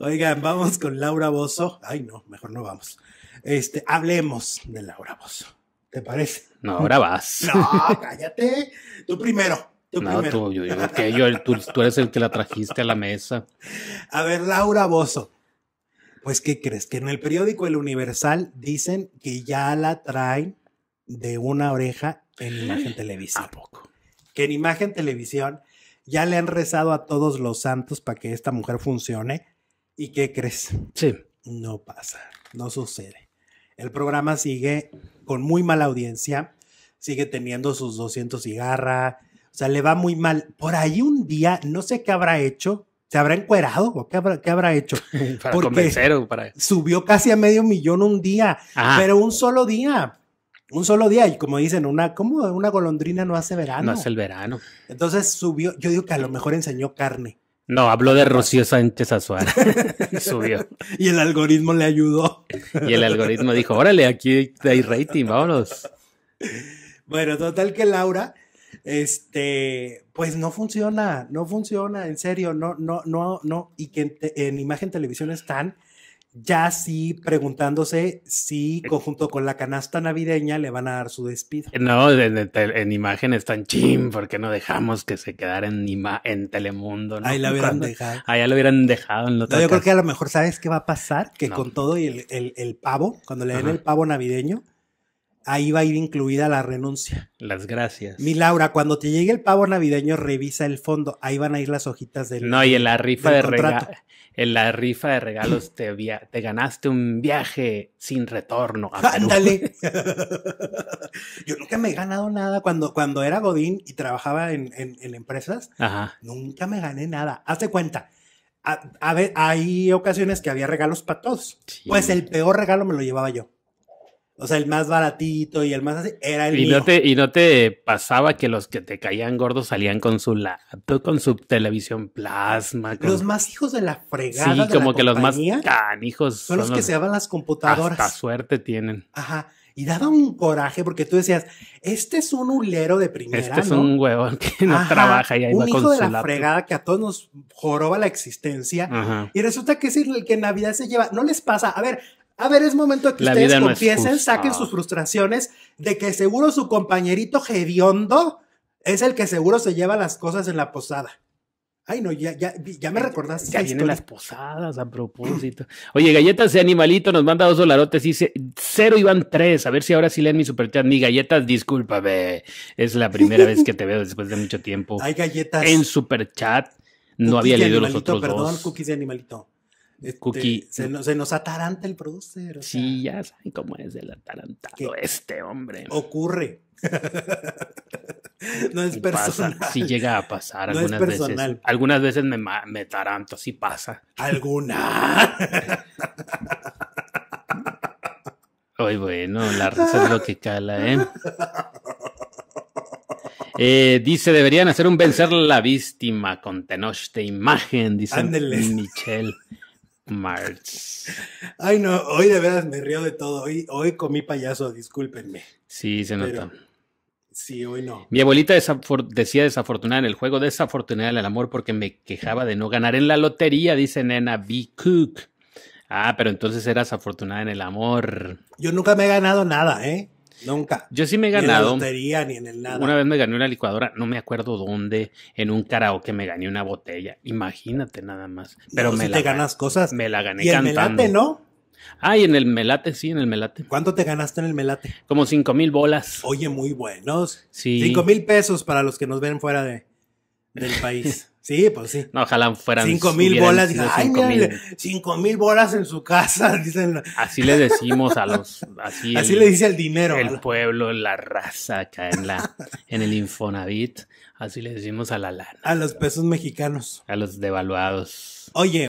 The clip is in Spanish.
Oigan, vamos con Laura Bozo. Ay, no, mejor no vamos. Este, hablemos de Laura Bozo. ¿Te parece? No, ahora vas. No, cállate. Tú primero. Tú no, Tú, yo, yo, que tú, eres el que la trajiste a la mesa. A ver, Laura Bozo. Pues, ¿qué crees? Que en el periódico El Universal dicen que ya la traen de una oreja en imagen televisión. ¿A poco? Que en imagen televisión ya le han rezado a todos los santos para que esta mujer funcione ¿Y qué crees? Sí. No pasa, no sucede. El programa sigue con muy mala audiencia, sigue teniendo sus 200 cigarras, o sea, le va muy mal. Por ahí un día, no sé qué habrá hecho, ¿se habrá encuerado qué habrá, hecho? para para... Subió casi a medio millón un día, pero un solo día. Un solo día, y como dicen, una, cómo una golondrina no hace verano. No hace el verano. Entonces subió, yo digo que a lo mejor enseñó carne. No, habló de Rocío Sánchez Azuara. Subió. Y el algoritmo le ayudó. y el algoritmo dijo, órale, aquí hay rating, vámonos. Bueno, total que Laura, este, pues no funciona, no funciona, en serio, no, no, no, no. Y que en, en imagen televisión están ya sí preguntándose si conjunto con la canasta navideña le van a dar su despido. No, en, imagen imagen están chim, porque no dejamos que se quedara en, en Telemundo. Ahí la hubieran dejado. Ahí lo hubieran dejado. En lo no, yo creo que a lo mejor sabes qué va a pasar, que con todo y el, pavo, cuando le den el pavo navideño, ahí va a ir incluida la renuncia. Las gracias. Mi Laura, cuando te llegue el pavo navideño, revisa el fondo. Ahí van a ir las hojitas del. No, y en la rifa de regalos. En la rifa de regalos te, te ganaste un viaje sin retorno. ¡Ándale! Yo nunca me he ganado nada. Cuando, cuando era Godín y trabajaba en, empresas, nunca me gané nada. Hazte cuenta. hay ocasiones que había regalos para todos. Pues el peor regalo me lo llevaba yo. O sea, el más baratito y el más así era el y No te, y no te pasaba que los que te caían gordos salían con su laptop, con su televisión plasma. Los más hijos de la fregada. Sí, como que los más canijos. Son, los, que se daban las computadoras. Hasta suerte tienen. Ajá. Y daba un coraje porque tú decías, este es un hulero de primera. Este es un huevón que no trabaja y ahí un va hijo de la fregada que a todos nos joroba la existencia. Ajá. Y resulta que es el que en Navidad se lleva. No les pasa. A ver, a ver, es momento que ustedes confiesen, saquen sus frustraciones de que seguro su compañerito gediondo es el que seguro se lleva las cosas en la posada. Ay, no, ya, ya, me recordaste. Ya vienen las posadas a propósito. Oye, galletas de animalito nos manda dos dolarotes. Dice cero iban tres. A ver si ahora sí leen mi chat. Mi galletas, discúlpame. Es la primera vez que te veo después de mucho tiempo. Hay galletas. En super chat. No había leído los otros dos. Perdón, cookies de animalito. Este, se, nos ataranta el producer. sí, ya saben cómo es el atarantado este hombre. Ocurre. no es personal. sí llega a pasar algunas veces. Algunas veces me, me taranto, sí pasa. ¿Alguna? Ay, bueno, la risa es lo que cala, ¿eh? eh dice, deberían hacer un vencer la víctima con de imagen, dice Michelle. March. Ay, no, hoy de veras me río de todo. Hoy, hoy comí payaso, discúlpenme. Sí, se nota. sí, hoy no. Mi abuelita decía desafortunada en el juego, desafortunada en el amor porque me quejaba de no ganar en la lotería, dice nena B. Cook. Ah, pero entonces eras afortunada en el amor. Yo nunca me he ganado nada, ¿eh? Nunca. Yo sí me he ganado. en la ni en el nada. Una vez me gané una licuadora, no me acuerdo dónde, en un karaoke me gané una botella. Imagínate nada más. Pero me si te ganas cosas. Me la gané ¿Y en el melate, ¿no? Ah, y en el melate, sí, en el melate. ¿Cuánto te ganaste en el melate? Como cinco mil bolas. Oye, muy buenos. Sí. Cinco mil pesos para los que nos ven fuera de, del país. Sí, pues sí. No, ojalá fueran. Cinco mil bolas. cinco, mil. bolas en su casa, dicen. Así le decimos a los. Así, le dice el dinero. El pueblo, la raza acá en, la, en el Infonavit. Así le decimos a la lana. A los pesos mexicanos. A los devaluados. Oye,